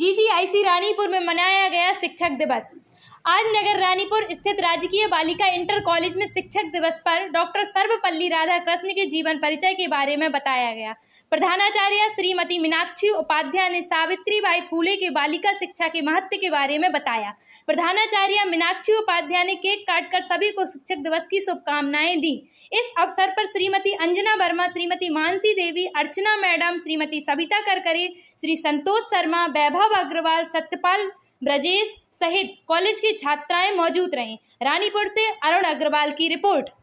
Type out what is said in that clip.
GGIC Ranipur में मनाया गया शिक्षक दिवस आज नगर रानीपुर स्थित राजकीय बालिका इंटर कॉलेज में शिक्षक दिवस पर डॉक्टर सर्वपल्ली राधाकृष्ण के जीवन परिचय के बारे में बताया गया प्रधानाचार्य श्रीमती मीनाक्षी उपाध्याय ने सावित्री बाई फूले के बालिका शिक्षा के महत्व के बारे में बताया प्रधानाचार्य मीनाक्षी उपाध्याय ने केक काटकर सभी को शिक्षक दिवस की शुभकामनाएं दी इस अवसर पर श्रीमती अंजना वर्मा श्रीमती मानसी देवी अर्चना मैडम श्रीमती सविता करकरे श्री संतोष शर्मा वैभव अग्रवाल सत्यपाल ब्रजेश सहित कॉलेज की छात्राएं मौजूद रहीं रानीपुर से अरुण अग्रवाल की रिपोर्ट